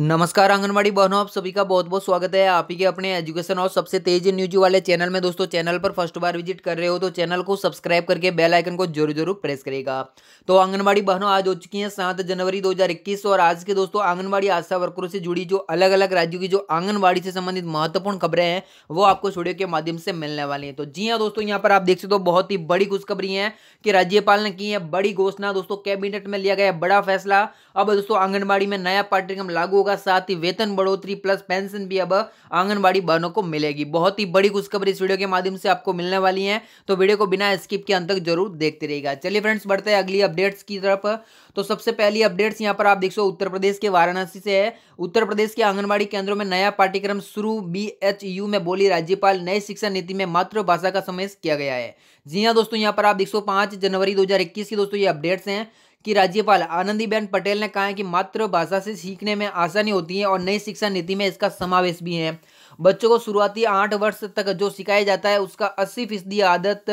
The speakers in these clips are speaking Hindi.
नमस्कार आंगनवाड़ी बहनों आप सभी का बहुत बहुत स्वागत है आप ही के अपने एजुकेशन और सबसे तेज न्यूज वाले चैनल में दोस्तों चैनल पर फर्स्ट बार विजिट कर रहे हो तो चैनल को सब्सक्राइब करके बेल आइकन को जरूर जरूर प्रेस करेगा तो आंगनवाड़ी बहनों आज हो चुकी हैं सात जनवरी 2021 और आज के दोस्तों आंगनबाड़ी आशा वर्करों से जुड़ी जो अलग अलग राज्यों की जो आंगनबाड़ी से संबंधित महत्वपूर्ण खबरें हैं वो आपको स्टूडियो के माध्यम से मिलने वाली है तो जी हाँ दोस्तों यहाँ पर आप देख सकते हो बहुत ही बड़ी खुशखबरी है कि राज्यपाल ने की है बड़ी घोषणा दोस्तों कैबिनेट में लिया गया बड़ा फैसला अब दोस्तों आंगनबाड़ी में नया पाठ्यक्रम लागू होगा साथ ही वेतन बढ़ोतरी प्लस पेंशन भी अब आंगनबाड़ी बहनों को मिलेगी बहुत ही बड़ी खुशखबरी इस वीडियो के माध्यम से आपको मिलने वाली है तो वीडियो को बिना स्किप के अंत तक जरूर देखते रहेगा चलिए फ्रेंड्स बढ़ते हैं अगली अपडेट्स की तरफ तो सबसे पहली अपडेट्स यहाँ पर आप देख सो उत्तर प्रदेश के वाराणसी से है उत्तर प्रदेश के आंगनबाड़ी केंद्रों में नया पाठ्यक्रम शुरू यू में बोली राज्यपाल नई शिक्षा नीति में मातृभाषा का समावेश किया गया है जी हाँ दोस्तों यहाँ पर आप देख सो पांच जनवरी इक्कीस की दोस्तों ये अपडेट्स हैं कि राज्यपाल आनंदीबेन पटेल ने कहा है कि मातृभाषा से सीखने में आसानी होती है और नई शिक्षा नीति में इसका समावेश भी है बच्चों को शुरुआती आठ वर्ष तक जो सिखाया जाता है उसका अस्सी फीसदी आदत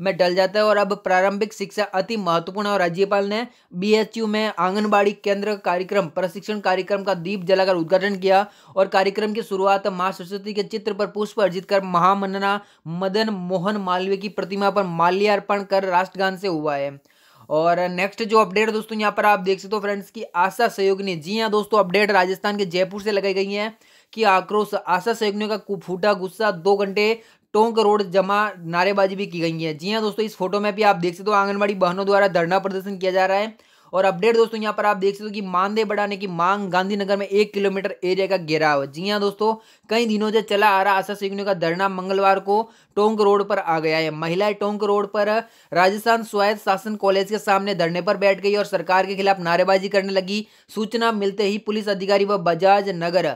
में डल जाता है और अब प्रारंभिक शिक्षा अति महत्वपूर्ण है और राज्यपाल ने बीएचयू में आंगनबाड़ी केंद्र कार्यक्रम प्रशिक्षण कार्यक्रम का दीप जलाकर उद्घाटन किया और कार्यक्रम की शुरुआत माँ सरस्वती के चित्र पर पुष्प अर्जित कर महामनना मदन मोहन मालवीय की प्रतिमा पर माल्यार्पण कर राष्ट्रगान से हुआ है और नेक्स्ट जो अपडेट दोस्तों यहाँ पर आप देख सकते हो फ्रेंड्स की आशा सहयोगनी जी हाँ दोस्तों अपडेट राजस्थान के जयपुर से लगाई गई है कि आक्रोश आशा सहयोगियों का फूटा गुस्सा दो घंटे टोंक रोड जमा नारेबाजी भी की गई है जी हाँ दोस्तों इस फोटो में भी आप देख सकते हो आंगनबाड़ी बहनों द्वारा धरना प्रदर्शन किया जा रहा है और अपडेट दोस्तों यहाँ पर आप देख सकते हो कि मानदेय बढ़ाने की मांग गांधीनगर में एक किलोमीटर एरिया का घेराव जी हाँ दोस्तों कई दिनों से चला आ रहा आशा सेवियों का धरना मंगलवार को टोंक रोड पर आ गया है महिलाएं टोंक रोड पर राजस्थान स्वायत्त शासन कॉलेज के सामने धरने पर बैठ गई और सरकार के खिलाफ नारेबाजी करने लगी सूचना मिलते ही पुलिस अधिकारी व बजाज नगर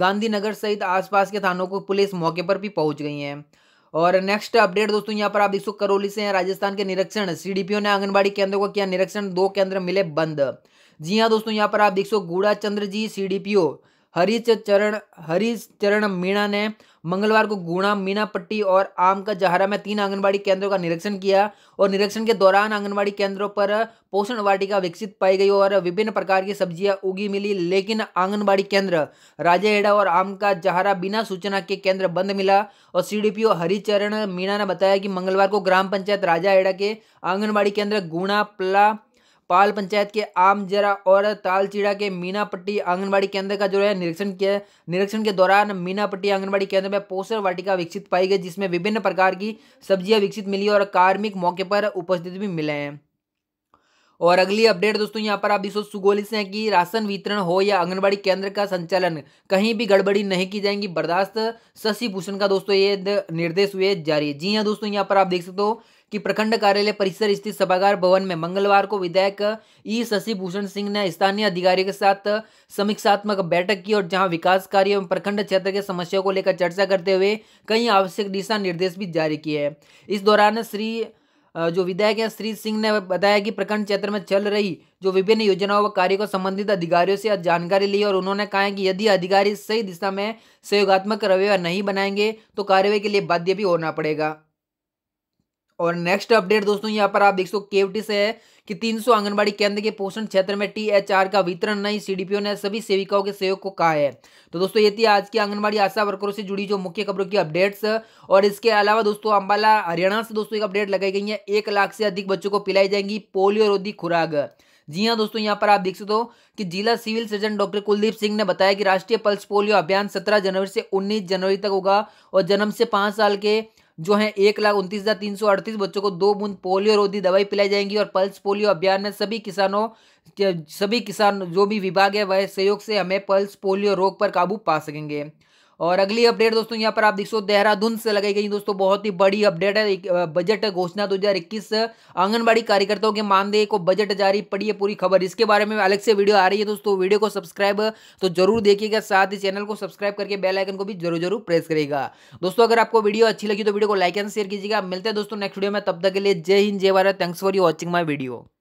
गांधीनगर सहित आसपास के थानों को पुलिस मौके पर भी पहुंच गई है और नेक्स्ट अपडेट दोस्तों यहाँ पर आप देख सो करौली से हैं राजस्थान के निरीक्षण सीडीपीओ ने आंगनबाड़ी केंद्रों को किया निरीक्षण दो केंद्र मिले बंद जी हाँ दोस्तों यहाँ पर आप देख सो गुड़ा चंद्र जी सीडीपीओ हरिचरण हरिचरण मीणा ने मंगलवार को गुणा मीनापट्टी और आम का जहरा में तीन आंगनबाड़ी केंद्रों का निरीक्षण किया और निरीक्षण के दौरान आंगनबाड़ी केंद्रों पर पोषण वाटिका विकसित पाई गई और विभिन्न प्रकार की सब्जियां उगी मिली लेकिन आंगनबाड़ी केंद्र राजेहेड़ा और आम का जहरा बिना सूचना के केंद्र बंद मिला और सीडीपीओ हरिचरण मीणा ने बताया कि मंगलवार को ग्राम पंचायत राजाहेड़ा के आंगनबाड़ी केंद्र गुणा प्ला पाल पंचायत के आमजरा और तालचीड़ा के मीनापट्टी आंगनबाड़ी केंद्र का जो है निरीक्षण किया निरीक्षण के दौरान मीनापट्टी आंगनबाड़ी केंद्र में पोषण वाटिका विकसित पाई गई जिसमें विभिन्न प्रकार की सब्जियां विकसित मिली और कार्मिक मौके पर उपस्थित भी मिले हैं और अगली अपडेट दोस्तों यहाँ पर आप इसोज सुगोली से हैं कि राशन वितरण हो या आंगनबाड़ी केंद्र का संचालन कहीं भी गड़बड़ी नहीं की जाएंगी बर्दाश्त शशि भूषण का दोस्तों ये निर्देश हुए जारी जी हाँ दोस्तों यहाँ पर आप देख सकते हो कि प्रखंड कार्यालय परिसर स्थित सभागार भवन में मंगलवार को विधायक ई शशिभूषण सिंह ने स्थानीय अधिकारियों के साथ समीक्षात्मक बैठक की और जहां विकास कार्य एवं प्रखंड क्षेत्र के समस्याओं को लेकर चर्चा करते हुए कई आवश्यक दिशा निर्देश भी जारी किए हैं इस दौरान श्री जो विधायक है श्री सिंह ने बताया कि प्रखंड क्षेत्र में चल रही जो विभिन्न योजनाओं व कार्य को संबंधित अधिकारियों से जानकारी ली और उन्होंने कहा कि यदि अधिकारी सही दिशा में सहयोगात्मक रवैया नहीं बनाएंगे तो कार्यवाही के लिए बाध्य भी होना पड़ेगा और नेक्स्ट अपडेट दोस्तों यहाँ पर आप देख सको केवटी से है कि 300 सौ आंगनबाड़ी केंद्र के पोषण क्षेत्र में टीएचआर का वितरण नहीं सीडीपीओ ने सभी सेविकाओं के सहयोग को कहा है तो दोस्तों ये थी आज की आंगनबाड़ी आशा वर्करों से जुड़ी जो मुख्य खबरों की अपडेट्स और इसके अलावा दोस्तों अंबाला हरियाणा से दोस्तों एक अपडेट लगाई गई है एक लाख से अधिक बच्चों को पिलाई जाएंगी पोलियो रोधी खुराक जी हाँ दोस्तों यहाँ पर आप देख सकते हो कि जिला civil surgeon doctor Kuldeep Singh ने बताया कि राष्ट्रीय पल्स पोलियो अभियान 17 जनवरी से 19 जनवरी तक होगा और जन्म से पांच साल के जो है एक लाख उनतीस हजार तीन सौ अड़तीस बच्चों को दो बूंद पोलियो रोधी दवाई पिलाई जाएंगी और पल्स पोलियो अभियान में सभी किसानों सभी किसान जो भी विभाग है वह सहयोग से हमें पल्स पोलियो रोग पर काबू पा सकेंगे और अगली अपडेट दोस्तों यहाँ पर आप देख सो देहरादून से लगाई गई दोस्तों बहुत ही बड़ी अपडेट है बजट घोषणा 2021 आंगनबाड़ी कार्यकर्ताओं के मानदेय को बजट जारी पड़ी है पूरी खबर इसके बारे में अलग से वीडियो आ रही है दोस्तों वीडियो को सब्सक्राइब तो जरूर देखिएगा साथ ही चैनल को सब्सक्राइब करके बेलाइकन को भी जरूर जरूर प्रेस करेगा दोस्तों अगर आपको वीडियो अच्छी लगी तो वीडियो को लाइक एंड शेयर कीजिएगा मिलते हैं दोस्तों नेक्स्ट वीडियो में तब तक के लिए जय हिंद जय Bharat thanks for you watching my video